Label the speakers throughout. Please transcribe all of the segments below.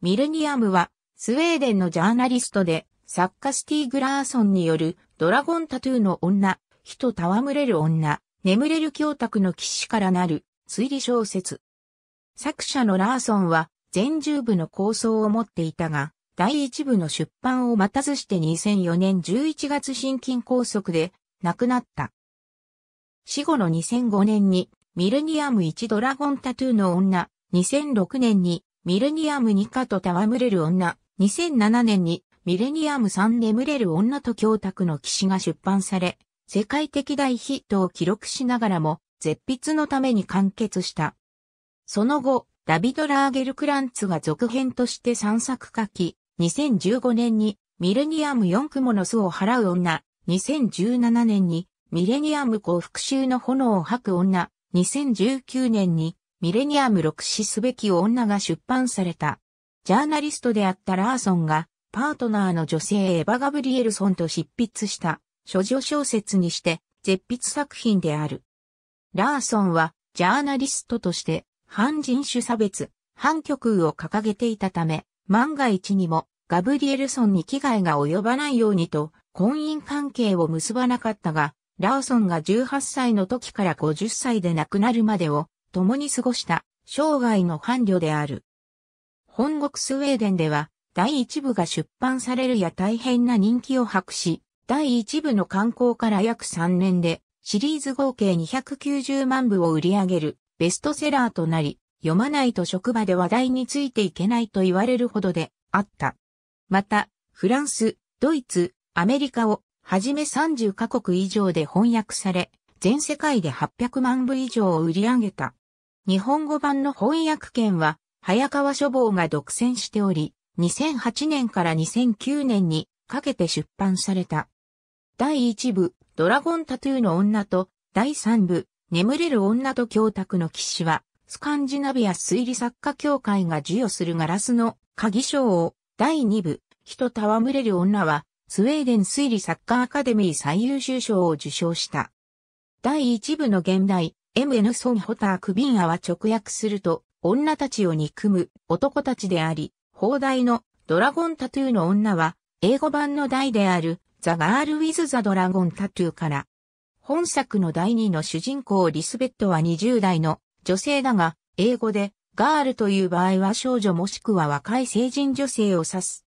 Speaker 1: ミルニアムは、スウェーデンのジャーナリストで、作家スティーグラーソンによる、ドラゴンタトゥーの女、人戯れる女、眠れる教託の騎士からなる、推理小説。作者のラーソンは、全十部の構想を持っていたが、第一部の出版を待たずして2004年11月心筋梗塞で、亡くなった。死後の2005年に、ミルニアム1ドラゴンタトゥーの女、2006年に、ミレニアム2カと戯れる女、2007年にミレニアム3眠れる女と教託の騎士が出版され、世界的大ヒットを記録しながらも、絶筆のために完結した。その後、ダビド・ラーゲル・クランツが続編として3作書き、2015年にミレニアム4雲の巣を払う女、2017年にミレニアム5復讐の炎を吐く女、2019年にミレニアム6死すべき女が出版された。ジャーナリストであったラーソンが、パートナーの女性エヴァ・ガブリエルソンと執筆した、諸女小説にして、絶筆作品である。ラーソンは、ジャーナリストとして、反人種差別、反極右を掲げていたため、万が一にも、ガブリエルソンに危害が及ばないようにと、婚姻関係を結ばなかったが、ラーソンが18歳の時から50歳で亡くなるまでを共に過ごした生涯の伴侶である。本国スウェーデンでは第一部が出版されるや大変な人気を博し、第一部の刊行から約3年でシリーズ合計290万部を売り上げるベストセラーとなり、読まないと職場で話題についていけないと言われるほどであった。また、フランス、ドイツ、アメリカをはじめ30カ国以上で翻訳され、全世界で800万部以上を売り上げた。日本語版の翻訳権は、早川書房が独占しており、2008年から2009年にかけて出版された。第1部、ドラゴンタトゥーの女と、第3部、眠れる女と教託の騎士は、スカンジナビア推理作家協会が授与するガラスの鍵賞を、第2部、人戯れる女は、スウェーデン推理作家アカデミー最優秀賞を受賞した。第一部の現代、MN ソンホタークビンアは直訳すると、女たちを憎む男たちであり、放題のドラゴンタトゥーの女は、英語版の題である、ザ・ガール・ウィズ・ザ・ドラゴン・タトゥーから。本作の第2の主人公リスベットは20代の女性だが、英語で、ガールという場合は少女もしくは若い成人女性を指す。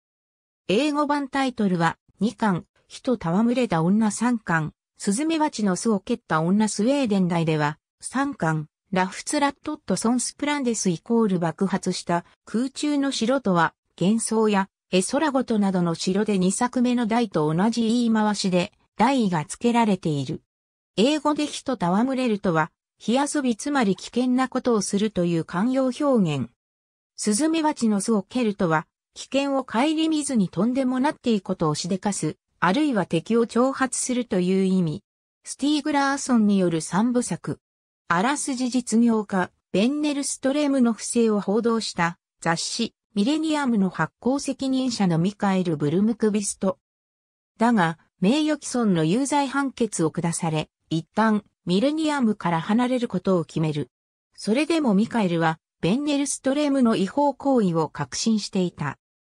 Speaker 1: 英語版タイトルは、2巻、人戯れた女3巻、スズメバチの巣を蹴った女スウェーデン大では、3巻、ラフツラットットソンスプランデスイコール爆発した空中の城とは、幻想や絵空ごとなどの城で2作目の大と同じ言い回しで、題が付けられている。英語で人戯れるとは、火遊びつまり危険なことをするという慣用表現。スズメバチの巣を蹴るとは、危険を顧みずにとんでもなっていくことをしでかす、あるいは敵を挑発するという意味。スティーグラーソンによる三部作。あらすじ実業家、ベンネルストレームの不正を報道した雑誌、ミレニアムの発行責任者のミカエル・ブルムクビスト。だが、名誉毀損の有罪判決を下され、一旦、ミレニアムから離れることを決める。それでもミカエルは、ベンネルストレームの違法行為を確信していた。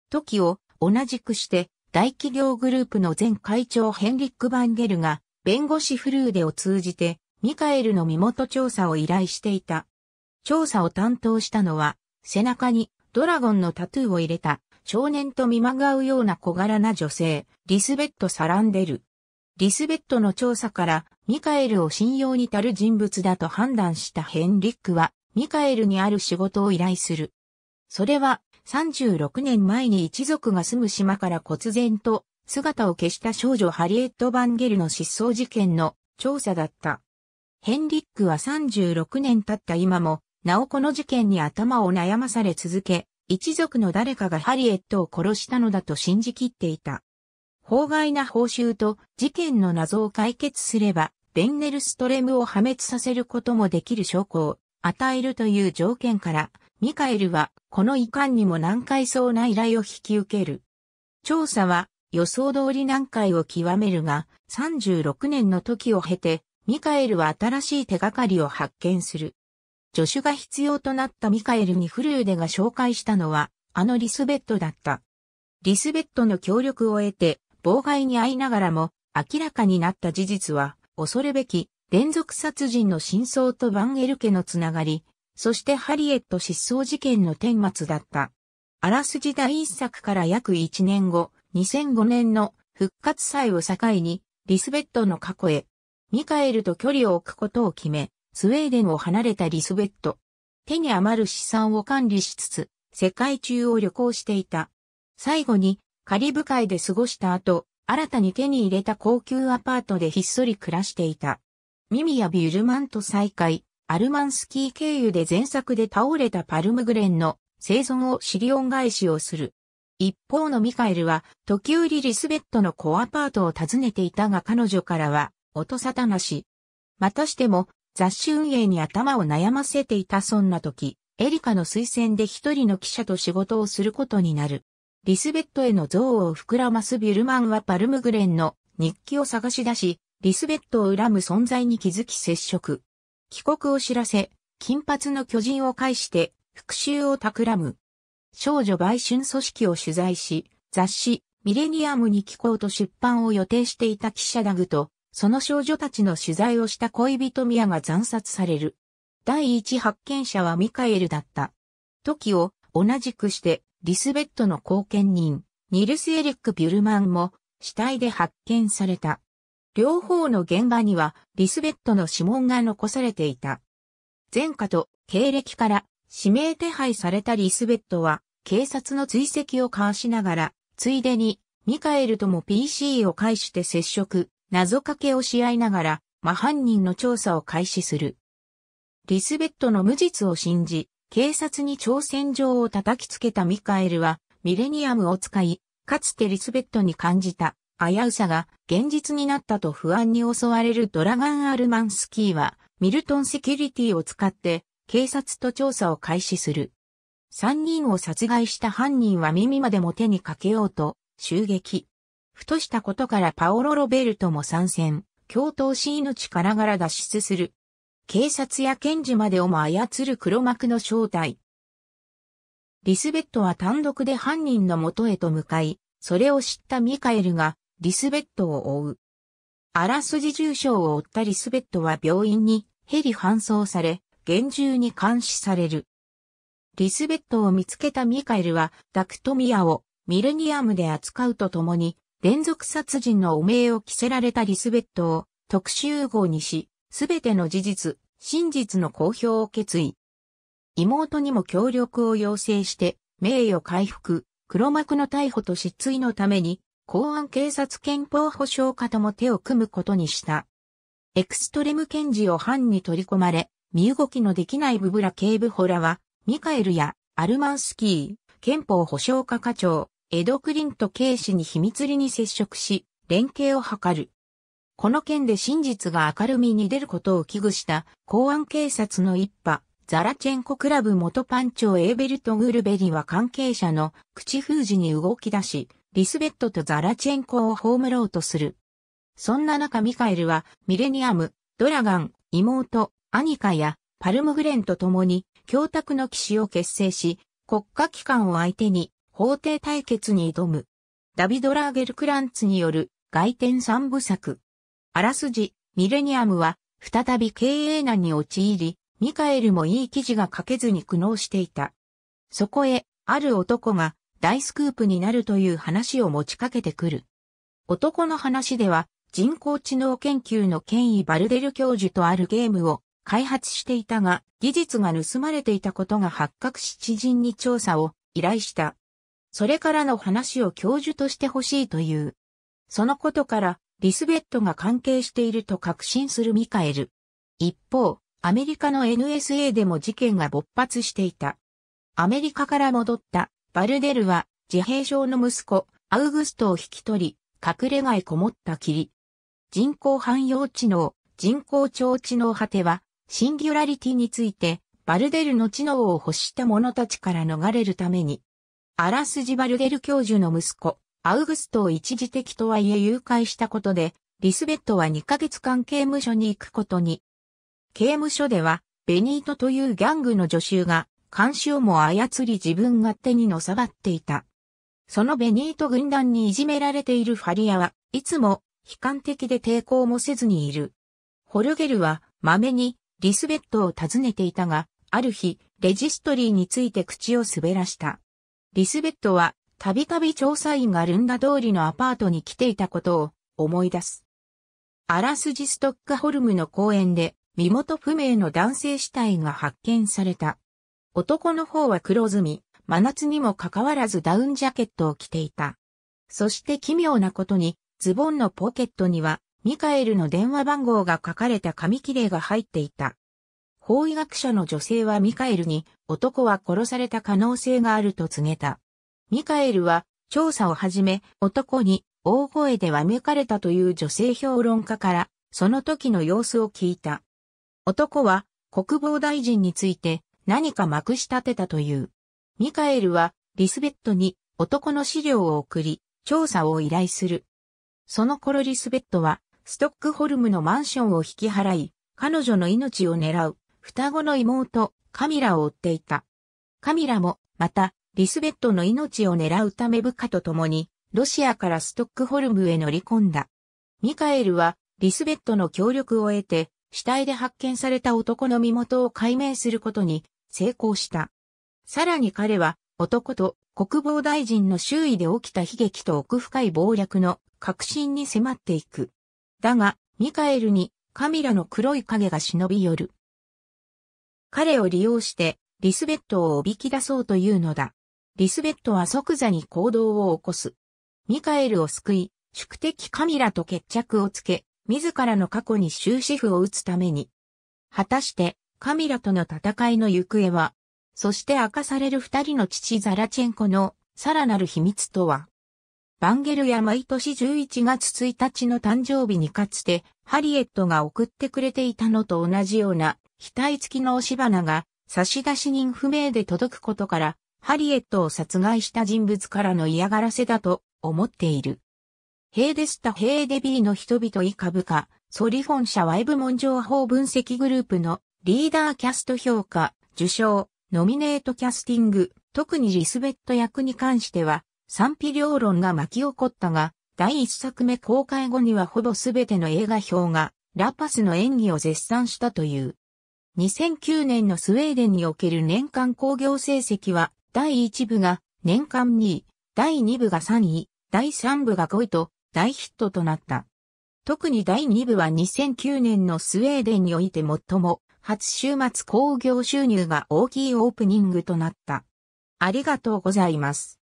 Speaker 1: 時を同じくして大企業グループの前会長ヘンリック・バンゲルが、弁護士フルーデを通じて、ミカエルの身元調査を依頼していた。調査を担当したのは、背中にドラゴンのタトゥーを入れた少年と見まがうような小柄な女性、リスベット・サランデル。リスベットの調査からミカエルを信用に足る人物だと判断したヘンリックはミカエルにある仕事を依頼する。それは36年前に一族が住む島から忽然と姿を消した少女ハリエット・バンゲルの失踪事件の調査だった。ヘンリックは36年経った今も、なおこの事件に頭を悩まされ続け、一族の誰かがハリエットを殺したのだと信じきっていた。法外な報酬と事件の謎を解決すれば、ベンネルストレムを破滅させることもできる証拠を与えるという条件から、ミカエルはこの遺憾にも難解そうな依頼を引き受ける。調査は予想通り難解を極めるが、36年の時を経て、ミカエルは新しい手がかりを発見する。助手が必要となったミカエルにフルーデが紹介したのは、あのリスベットだった。リスベットの協力を得て、妨害に遭いながらも、明らかになった事実は、恐るべき連続殺人の真相とバンエル家のつながり、そしてハリエット失踪事件の顛末だった。あらすじ第一作から約1年後、2005年の復活祭を境に、リスベットの過去へ、ミカエルと距離を置くことを決め、スウェーデンを離れたリスベット。手に余る資産を管理しつつ、世界中を旅行していた。最後に、カリブ海で過ごした後、新たに手に入れた高級アパートでひっそり暮らしていた。ミミやビュルマンと再会、アルマンスキー経由で前作で倒れたパルムグレンの生存をシリオン返しをする。一方のミカエルは、時折リスベットのコアパートを訪ねていたが彼女からは、音沙汰なし。またしても、雑誌運営に頭を悩ませていたそんな時、エリカの推薦で一人の記者と仕事をすることになる。リスベットへの憎悪を膨らますビュルマンはパルムグレンの日記を探し出し、リスベットを恨む存在に気づき接触。帰国を知らせ、金髪の巨人を介して復讐を企む。少女売春組織を取材し、雑誌、ミレニアムに寄稿と出版を予定していた記者ダグと、その少女たちの取材をした恋人ミアが惨殺される。第一発見者はミカエルだった。時を同じくしてリスベットの後見人、ニルス・エリック・ビュルマンも死体で発見された。両方の現場にはリスベットの指紋が残されていた。前科と経歴から指名手配されたリスベットは警察の追跡を交わしながら、ついでにミカエルとも PC を介して接触、謎かけをし合いながら、真犯人の調査を開始する。リスベットの無実を信じ、警察に挑戦状を叩きつけたミカエルは、ミレニアムを使い、かつてリスベットに感じた危うさが現実になったと不安に襲われるドラガン・アルマンスキーは、ミルトンセキュリティを使って警察と調査を開始する。三人を殺害した犯人は耳までも手にかけようと襲撃。ふとしたことからパオロ・ロベルトも参戦、共闘し命からがら脱出する。警察や検事までをも操る黒幕の正体。リスベットは単独で犯人の元へと向かい、それを知ったミカエルがリスベットを追う。あらすじ重傷を負ったリスベットは病院にヘリ搬送され、厳重に監視される。リスベットを見つけたミカエルはダクトミアをミルニアムで扱うとともに、連続殺人の汚名を着せられたリスベットを特集号にし、すべての事実、真実の公表を決意。妹にも協力を要請して、名誉回復、黒幕の逮捕と失墜のために、公安警察憲法保障課とも手を組むことにした。エクストレム検事を犯に取り込まれ、身動きのできないブブラ警部補らは、ミカエルやアルマンスキー、憲法保障課課長、エド・クリント警視に秘密裏に接触し、連携を図る。この件で真実が明るみに出ることを危惧した公安警察の一派、ザラチェンコクラブ元パンチョエーベルト・グルベリは関係者の口封じに動き出し、リスベットとザラチェンコを葬ろうとする。そんな中ミカエルは、ミレニアム、ドラガン、妹、アニカや、パルムグレンと共に、教託の騎士を結成し、国家機関を相手に、法廷対決に挑む。ダビド・ラーゲル・クランツによる、外転三部作。あらすじ、ミレニアムは、再び経営難に陥り、ミカエルもいい記事が書けずに苦悩していた。そこへ、ある男が、大スクープになるという話を持ちかけてくる。男の話では、人工知能研究の権威バルデル教授とあるゲームを開発していたが、技術が盗まれていたことが発覚し知人に調査を依頼した。それからの話を教授としてほしいという。そのことから、リスベットが関係していると確信するミカエル。一方、アメリカの NSA でも事件が勃発していた。アメリカから戻ったバルデルは自閉症の息子、アウグストを引き取り、隠れ家こもったきり。人工汎用知能、人工超知能果ては、シンギュラリティについて、バルデルの知能を欲した者たちから逃れるために、あらすじバルデル教授の息子、アウグストを一時的とはいえ誘拐したことで、リスベットは2ヶ月間刑務所に行くことに。刑務所では、ベニートというギャングの助手が、監視をも操り自分が手にのさばっていた。そのベニート軍団にいじめられているファリアはいつも悲観的で抵抗もせずにいる。ホルゲルはまめにリスベットを訪ねていたが、ある日、レジストリーについて口を滑らした。リスベットは、たびたび調査員がルンダ通りのアパートに来ていたことを思い出す。アラスジストックホルムの公園で、身元不明の男性死体が発見された。男の方は黒ずみ、真夏にもかかわらずダウンジャケットを着ていた。そして奇妙なことに、ズボンのポケットには、ミカエルの電話番号が書かれた紙切れが入っていた。法医学者の女性はミカエルに、男は殺された可能性があると告げた。ミカエルは、調査を始め、男に、大声でわめかれたという女性評論家から、その時の様子を聞いた。男は、国防大臣について、何かまくし立てたという。ミカエルはリスベットに男の資料を送り、調査を依頼する。その頃リスベットはストックホルムのマンションを引き払い、彼女の命を狙う双子の妹カミラを追っていた。カミラもまたリスベットの命を狙うため部下と共にロシアからストックホルムへ乗り込んだ。ミカエルはリスベットの協力を得て死体で発見された男の身元を解明することに成功した。さらに彼は男と国防大臣の周囲で起きた悲劇と奥深い謀略の核心に迫っていく。だが、ミカエルにカミラの黒い影が忍び寄る。彼を利用してリスベットをおびき出そうというのだ。リスベットは即座に行動を起こす。ミカエルを救い、宿敵カミラと決着をつけ、自らの過去に終止符を打つために。果たして、カミラとの戦いの行方は、そして明かされる二人の父ザラチェンコのさらなる秘密とは、バンゲルや毎年11月1日の誕生日にかつて、ハリエットが送ってくれていたのと同じような、額付きの押し花が、差出人不明で届くことから、ハリエットを殺害した人物からの嫌がらせだと思っている。ヘーデスタ・ヘーデビーの人々以下部下、ソリフォン社ワイブ文情報分析グループのリーダーキャスト評価、受賞、ノミネートキャスティング、特にリスベット役に関しては、賛否両論が巻き起こったが、第一作目公開後にはほぼすべての映画表が、ラパスの演技を絶賛したという。2009年のスウェーデンにおける年間興行成績は、第1部が年間2位、第2部が3位、第3部が5位と大ヒットとなった。特に第2部は2009年のスウェーデンにおいて最も初週末興行収入が大きいオープニングとなった。ありがとうございます。